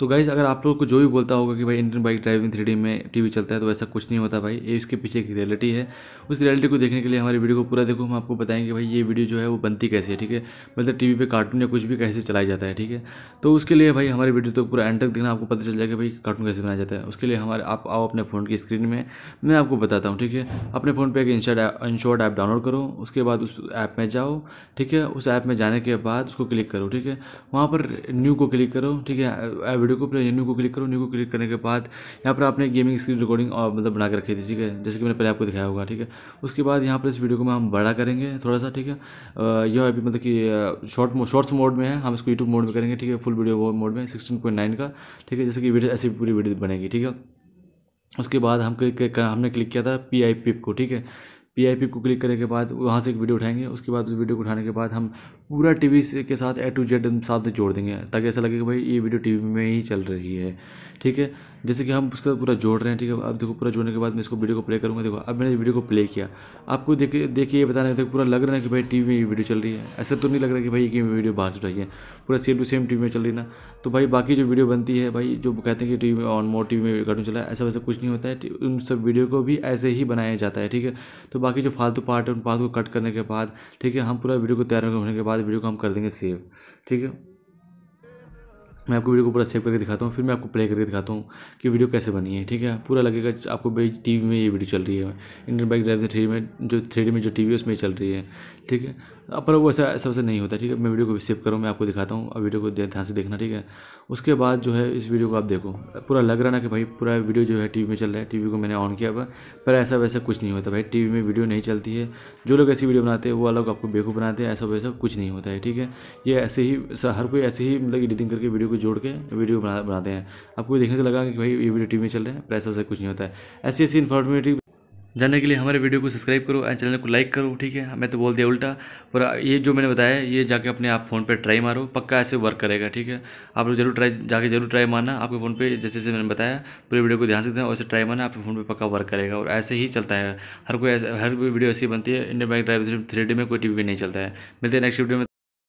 तो गाइज़ अगर आप लोग को जो भी बोलता होगा कि भाई इंडियन बाइक ड्राइविंग थ्री में टीवी चलता है तो ऐसा कुछ नहीं होता भाई ये इसके पीछे एक रियलिटी है उस रियलिटी को देखने के लिए हमारी वीडियो को पूरा देखो हम आपको बताएंगे भाई ये वीडियो जो है वो बनती कैसे है ठीक है मतलब टीवी पे कार्टून या कुछ भी कैसे चलाया जाता है ठीक है तो उसके लिए भाई हमारी वीडियो तो पूरा एंड तक देखना आपको पता चल जाएगा भाई कार्टून कैसे बनाया जाता है उसके लिए हमारे आप आओ अपने फ़ोन की स्क्रीन में मैं आपको बताता हूँ ठीक है अपने फ़ोन पर एक इंशॉट ऐप डाउनलोड करो उसके बाद उस ऐप में जाओ ठीक है उस ऐप में जाने के बाद उसको क्लिक करो ठीक है वहाँ पर न्यू को क्लिक करो ठीक है वीडियो को अपने न्यू को क्लिक करो न्यू को क्लिक करने के बाद यहाँ पर आपने गेमिंग स्क्रीन रिकॉर्डिंग और मतलब बना के रखी थी ठीक है जैसे कि मैंने पहले आपको दिखाया होगा ठीक है उसके बाद यहाँ पर इस वीडियो को हम बड़ा करेंगे थोड़ा सा ठीक है यह अभी मतलब कि शॉर्ट शॉर्ट्स मोड में है हम इसको यूट्यूब मोड में करेंगे ठीक है फुल वीडियो मोड में सिक्सटीन पॉइंट नाइन का ठीक है जैसे कि वीडियो ऐसी पूरी वीडियो बनेगी ठीक है उसके बाद हम क्लिक हमने क्लिक किया था पी आई पिप को ठीक है पी आई पी को क्लिक करने के बाद वहाँ से एक वीडियो उठाएंगे उसके बाद उस वीडियो को उठाने के बाद हम पूरा टीवी से के साथ ए टू जेड हम साथ जोड़ देंगे ताकि ऐसा लगे कि भाई ये वीडियो टीवी में ही चल रही है ठीक है जैसे कि हम उसका पूरा जोड़ रहे हैं ठीक है अब देखो पूरा जोड़ने के बाद मैं इसको वीडियो को प्ले करूँगा देखो अब मैंने वीडियो को प्ले किया आपको देखिए देखिए ये बताने है पूरा लग रहा है कि भाई टी में ये वीडियो चल रही है ऐसा तो नहीं लग रहा कि भाई ये वीडियो बाहर से उठाई है पूरा सेम टू सेम टी में चल रही ना तो भाई बाकी जो वीडियो बनती है भाई जो कहते हैं कि टी में ऑन मोर टी में कार्टून चला है ऐसा वैसा कुछ नहीं होता है उन सब वीडियो को भी ऐसे ही बनाया जाता है ठीक है तो बाकी जो फालतू पार्ट है उन पार्ट को कट करने के बाद ठीक है हम पूरा वीडियो को तैयार होने के बाद बाद वीडियो को हम कर देंगे सेव ठीक है मैं आपको वीडियो को पूरा सेव करके दिखाता हूँ फिर मैं आपको प्ले करके दिखाता हूँ कि वीडियो कैसे बनी है ठीक है पूरा लगेगा आपको भाई टी में ये वीडियो चल रही है इंडियन बाइक ड्राइव थ्री में जो थ्री में जो टी वी है उसमें चल रही है ठीक है पर वो ऐसा ऐसा वैसा नहीं होता ठीक है मैं वीडियो को सेव करूँ मैं आपको दिखाता हूँ और वीडियो को ध्यान से देखना ठीक है उसके बाद जो है इस वीडियो को आप देखो पूरा लग रहा ना कि भाई पूरा वीडियो जो है टी में चल रहा है टी को मैंने ऑन किया हुआ पर ऐसा वैसा कुछ नहीं होता भाई टी में वीडियो नहीं चलती है जो लोग ऐसी वीडियो बनाते हैं वो अलग आपको बेकू बनाते हैं ऐसा वैसा कुछ नहीं होता है ठीक है ये ऐसे ही हर कोई ऐसे ही मतलब एडिटिंग करके वीडियो को को जोड़ के वीडियो बना बनाते हैं आपको देखने से लगा कि भाई ये वीडियो टीवी में चल रहे हैं पैसा से कुछ नहीं होता है ऐसी ऐसी इन्फॉर्मेटिव जानने के लिए हमारे वीडियो को सब्सक्राइब करो एंड चैनल को लाइक करो ठीक है मैं तो बोल दिया उल्टा पर ये जो मैंने बताया ये जाके अपने आप फ़ोन पे ट्राई मारो पक्का ऐसे वर्क करेगा ठीक है आप लोग जरूर ट्राई जाके जरूर ट्राई मारना आपके फ़ोन पे जैसे जैसे मैंने बताया पूरे वीडियो को ध्यान से देना वैसे ट्राई मारना आपके फ़ोन पर पक्का वर्क करेगा और ऐसे ही चलता है हर कोई ऐसे हर कोई वीडियो ऐसी बनती है इंडियन बैंक ड्राइव थ्री में कोई टी भी नहीं चलता है मिलते हैं नेक्स्ट वीडियो में